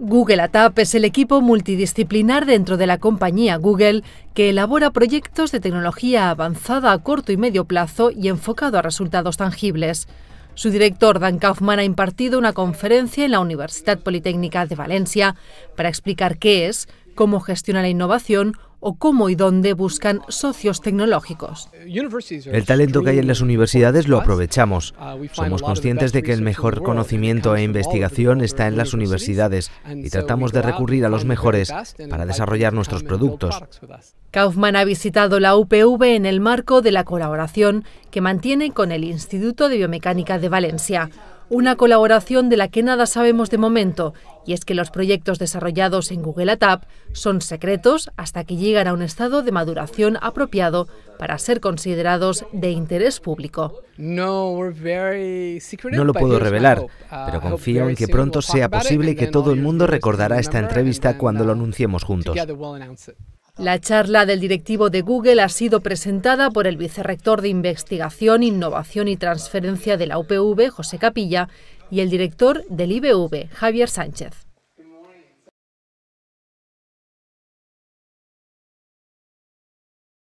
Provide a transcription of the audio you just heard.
Google ATAP es el equipo multidisciplinar dentro de la compañía Google que elabora proyectos de tecnología avanzada a corto y medio plazo y enfocado a resultados tangibles. Su director, Dan Kaufman, ha impartido una conferencia en la Universidad Politécnica de Valencia para explicar qué es, cómo gestiona la innovación o cómo y dónde buscan socios tecnológicos. El talento que hay en las universidades lo aprovechamos. Uh, Somos conscientes de que el mejor conocimiento e investigación está en las universidades y tratamos de recurrir a los mejores para desarrollar nuestros productos. Kaufman ha visitado la UPV en el marco de la colaboración que mantiene con el Instituto de Biomecánica de Valencia una colaboración de la que nada sabemos de momento, y es que los proyectos desarrollados en Google ATAP son secretos hasta que llegan a un estado de maduración apropiado para ser considerados de interés público. No lo puedo revelar, uh, pero confío en que pronto sea posible que todo el mundo recordará esta entrevista cuando lo um, anunciemos juntos. La charla del directivo de Google ha sido presentada por el vicerrector de Investigación, Innovación y Transferencia de la UPV, José Capilla, y el director del IBV, Javier Sánchez.